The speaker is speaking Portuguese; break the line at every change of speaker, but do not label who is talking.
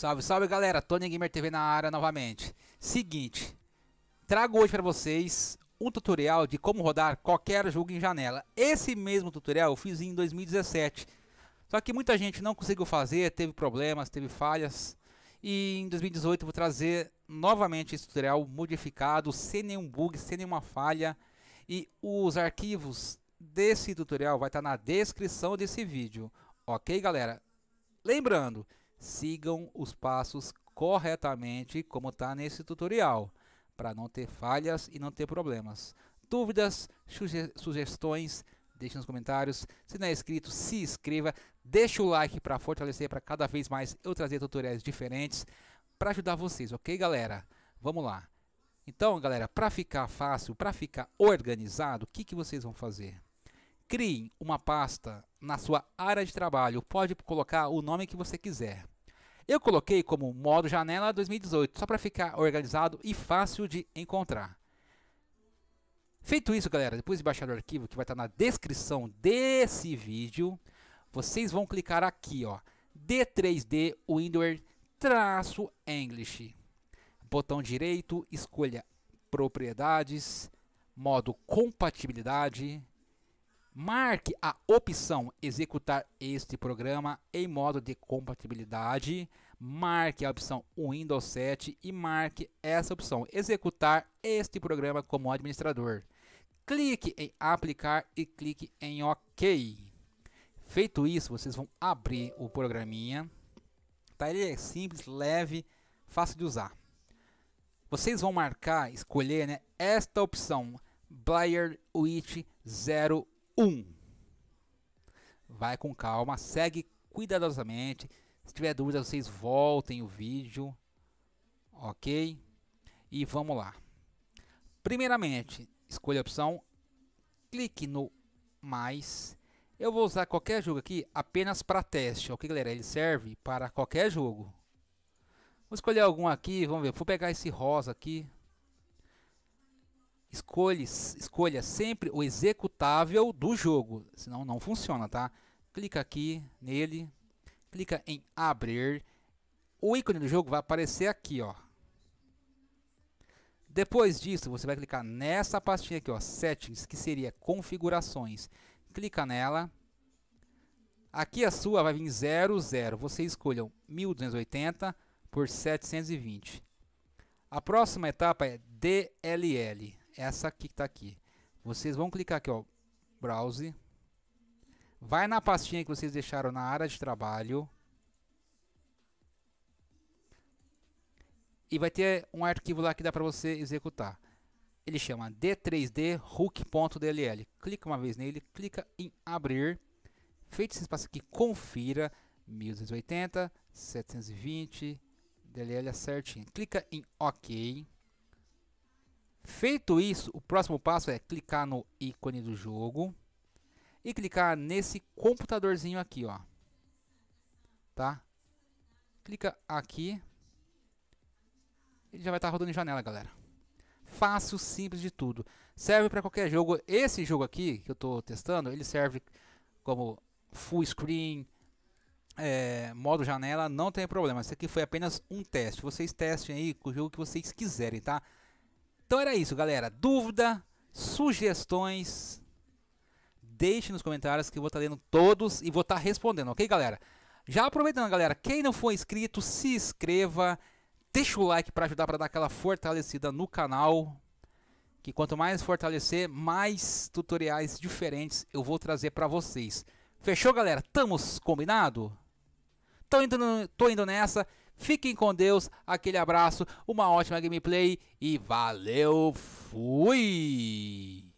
Salve, salve galera, Tony Gamer TV na área novamente. Seguinte, trago hoje para vocês um tutorial de como rodar qualquer jogo em janela. Esse mesmo tutorial eu fiz em 2017, só que muita gente não conseguiu fazer, teve problemas, teve falhas. E em 2018 eu vou trazer novamente esse tutorial modificado, sem nenhum bug, sem nenhuma falha. E os arquivos desse tutorial vai estar tá na descrição desse vídeo, ok galera? Lembrando sigam os passos corretamente como está nesse tutorial, para não ter falhas e não ter problemas. Dúvidas, suge sugestões, deixe nos comentários. Se não é inscrito, se inscreva, deixe o like para fortalecer para cada vez mais eu trazer tutoriais diferentes para ajudar vocês, ok galera? Vamos lá. Então, galera, para ficar fácil, para ficar organizado, o que, que vocês vão fazer? Criem uma pasta na sua área de trabalho. Pode colocar o nome que você quiser. Eu coloquei como modo janela 2018, só para ficar organizado e fácil de encontrar. Feito isso, galera, depois de baixar o arquivo que vai estar tá na descrição desse vídeo, vocês vão clicar aqui, ó, D3D Windows traço English. Botão direito, escolha propriedades, modo compatibilidade, Marque a opção executar este programa em modo de compatibilidade, marque a opção Windows 7 e marque essa opção executar este programa como administrador. Clique em aplicar e clique em OK. Feito isso, vocês vão abrir o programinha. Tá? Ele é simples, leve, fácil de usar. Vocês vão marcar, escolher né, esta opção Blair Witch 0 um. Vai com calma, segue cuidadosamente. Se tiver dúvida, vocês voltem o vídeo, ok? E vamos lá. Primeiramente, escolha a opção, clique no mais. Eu vou usar qualquer jogo aqui apenas para teste, ok galera? Ele serve para qualquer jogo. Vou escolher algum aqui, vamos ver. Vou pegar esse rosa aqui, Escolhe, escolha sempre o executável do jogo, senão não funciona, tá? Clica aqui nele, clica em abrir. O ícone do jogo vai aparecer aqui, ó. Depois disso, você vai clicar nessa pastinha aqui, ó, Settings, que seria Configurações. Clica nela. Aqui a sua vai vir 00. Você escolha 1280 por 720. A próxima etapa é DLL essa aqui que está aqui. Vocês vão clicar aqui, ó, Browse. Vai na pastinha que vocês deixaram na área de trabalho. E vai ter um arquivo lá que dá para você executar. Ele chama d3d hook.dll. Clica uma vez nele, clica em abrir. Feito esse espaço aqui, confira 1280, 720, DLL certinho. Clica em OK. Feito isso, o próximo passo é clicar no ícone do jogo e clicar nesse computadorzinho aqui, ó. Tá? Clica aqui. Ele já vai estar tá rodando em janela, galera. Fácil, simples de tudo. Serve para qualquer jogo. Esse jogo aqui que eu estou testando, ele serve como full screen, é, modo janela, não tem problema. Isso aqui foi apenas um teste. Vocês testem aí com o jogo que vocês quiserem, tá? Então era isso, galera. Dúvida, sugestões, deixe nos comentários que eu vou estar tá lendo todos e vou estar tá respondendo, ok, galera? Já aproveitando, galera, quem não for inscrito, se inscreva, deixa o like para ajudar para dar aquela fortalecida no canal, que quanto mais fortalecer, mais tutoriais diferentes eu vou trazer para vocês. Fechou, galera? Estamos combinado? Tô indo, tô indo nessa. Fiquem com Deus, aquele abraço, uma ótima gameplay e valeu, fui!